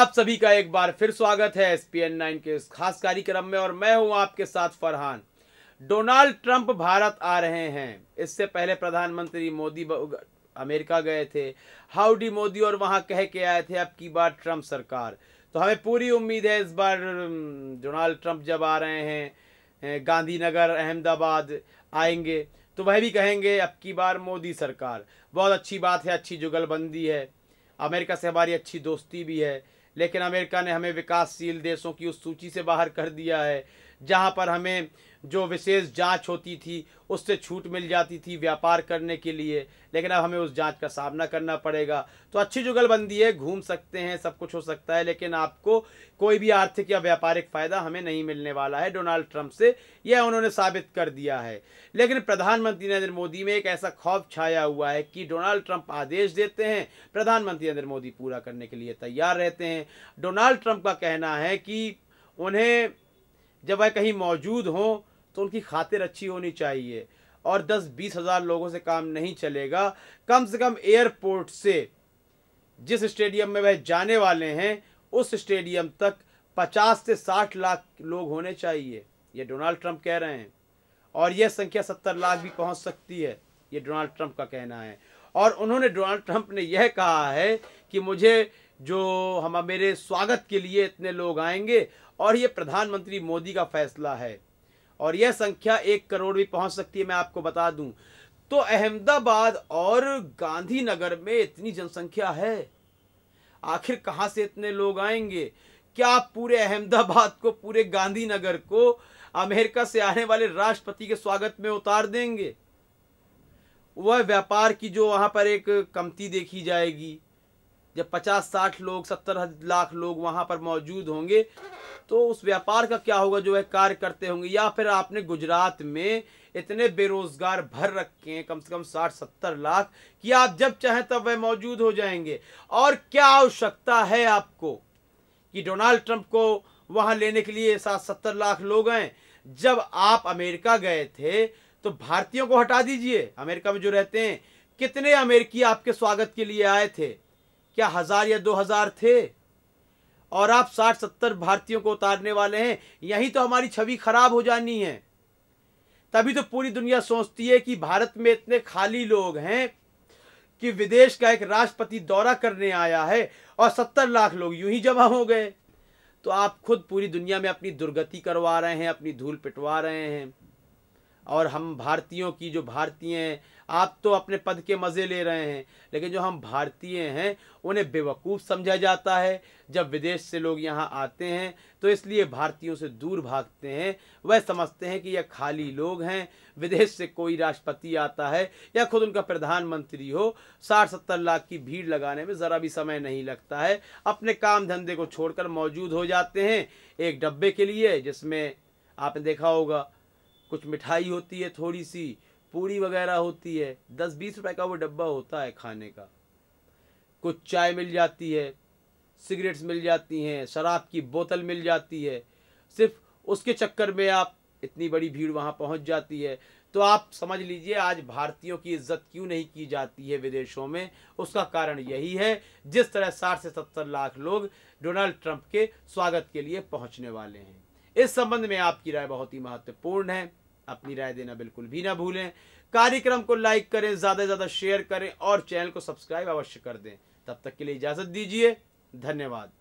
आप सभी का एक बार फिर स्वागत है एस पी एन नाइन के इस खास कार्यक्रम में और मैं हूं आपके साथ फरहान डोनाल्ड ट्रंप भारत आ रहे हैं इससे पहले प्रधानमंत्री मोदी अमेरिका गए थे हाउडी मोदी और वहां कह के आए थे अब की बार ट्रंप सरकार तो हमें पूरी उम्मीद है इस बार डोनाल्ड ट्रंप जब आ रहे हैं गांधीनगर अहमदाबाद आएंगे तो वह भी कहेंगे अब की बार मोदी सरकार बहुत अच्छी बात है अच्छी जुगलबंदी है अमेरिका से हमारी अच्छी दोस्ती भी है लेकिन अमेरिका ने हमें विकासशील देशों की उस सूची से बाहर कर दिया है जहाँ पर हमें जो विशेष जांच होती थी उससे छूट मिल जाती थी व्यापार करने के लिए लेकिन अब हमें उस जांच का सामना करना पड़ेगा तो अच्छी जुगलबंदी है घूम सकते हैं सब कुछ हो सकता है लेकिन आपको कोई भी आर्थिक या व्यापारिक फ़ायदा हमें नहीं मिलने वाला है डोनाल्ड ट्रंप से यह उन्होंने साबित कर दिया है लेकिन प्रधानमंत्री नरेंद्र मोदी में एक ऐसा खौफ छाया हुआ है कि डोनाल्ड ट्रंप आदेश देते हैं प्रधानमंत्री नरेंद्र मोदी पूरा करने के लिए तैयार रहते हैं डोनाल्ड ट्रंप का कहना है कि उन्हें जब वह कहीं मौजूद हों तो उनकी खातिर अच्छी होनी चाहिए और दस बीस हज़ार लोगों से काम नहीं चलेगा कम से कम एयरपोर्ट से जिस स्टेडियम में वह जाने वाले हैं उस स्टेडियम तक पचास से साठ लाख लोग होने चाहिए ये डोनाल्ड ट्रंप कह रहे हैं और यह संख्या सत्तर लाख भी पहुंच सकती है ये डोनाल्ड ट्रंप का कहना है और उन्होंने डोनाल्ड ट्रंप ने यह कहा है कि मुझे जो हम मेरे स्वागत के लिए इतने लोग आएंगे और ये प्रधानमंत्री मोदी का फैसला है और यह संख्या एक करोड़ भी पहुंच सकती है मैं आपको बता दूं तो अहमदाबाद और गांधीनगर में इतनी जनसंख्या है आखिर कहाँ से इतने लोग आएंगे क्या आप पूरे अहमदाबाद को पूरे गांधीनगर को अमेरिका से आने वाले राष्ट्रपति के स्वागत में उतार देंगे वह व्यापार की जो वहां पर एक कमती देखी जाएगी जब पचास साठ लोग सत्तर लाख लोग वहां पर मौजूद होंगे तो उस व्यापार का क्या होगा जो है कार्य करते होंगे या फिर आपने गुजरात में इतने बेरोजगार भर रखे हैं कम से कम साठ सत्तर लाख कि आप जब चाहें तब वह मौजूद हो जाएंगे और क्या आवश्यकता है आपको कि डोनाल्ड ट्रंप को वहां लेने के लिए सात सत्तर लाख लोग हैं जब आप अमेरिका गए थे तो भारतीयों को हटा दीजिए अमेरिका में जो रहते हैं कितने अमेरिकी आपके स्वागत के लिए आए थे क्या हज़ार या दो हज़ार थे और आप साठ सत्तर भारतीयों को उतारने वाले हैं यहीं तो हमारी छवि खराब हो जानी है तभी तो पूरी दुनिया सोचती है कि भारत में इतने खाली लोग हैं कि विदेश का एक राष्ट्रपति दौरा करने आया है और सत्तर लाख लोग यूं ही जमा हो गए तो आप खुद पूरी दुनिया में अपनी दुर्गति करवा रहे हैं अपनी धूल पिटवा रहे हैं और हम भारतीयों की जो भारतीय हैं आप तो अपने पद के मज़े ले रहे हैं लेकिन जो हम भारतीय हैं उन्हें बेवकूफ़ समझा जाता है जब विदेश से लोग यहाँ आते हैं तो इसलिए भारतीयों से दूर भागते हैं वह समझते हैं कि यह खाली लोग हैं विदेश से कोई राष्ट्रपति आता है या खुद उनका प्रधानमंत्री हो साठ सत्तर लाख की भीड़ लगाने में ज़रा भी समय नहीं लगता है अपने काम धंधे को छोड़कर मौजूद हो जाते हैं एक डब्बे के लिए जिसमें आपने देखा होगा कुछ मिठाई होती है थोड़ी सी पूड़ी वगैरह होती है दस बीस रुपए का वो डब्बा होता है खाने का कुछ चाय मिल जाती है सिगरेट्स मिल जाती हैं शराब की बोतल मिल जाती है सिर्फ उसके चक्कर में आप इतनी बड़ी भीड़ वहाँ पहुँच जाती है तो आप समझ लीजिए आज भारतीयों की इज्जत क्यों नहीं की जाती है विदेशों में उसका कारण यही है जिस तरह साठ से सत्तर लाख लोग डोनाल्ड ट्रंप के स्वागत के लिए पहुँचने वाले हैं इस संबंध में आपकी राय बहुत ही महत्वपूर्ण है अपनी राय देना बिल्कुल भी ना भूलें कार्यक्रम को लाइक करें ज़्यादा से ज़्यादा शेयर करें और चैनल को सब्सक्राइब अवश्य कर दें तब तक के लिए इजाज़त दीजिए धन्यवाद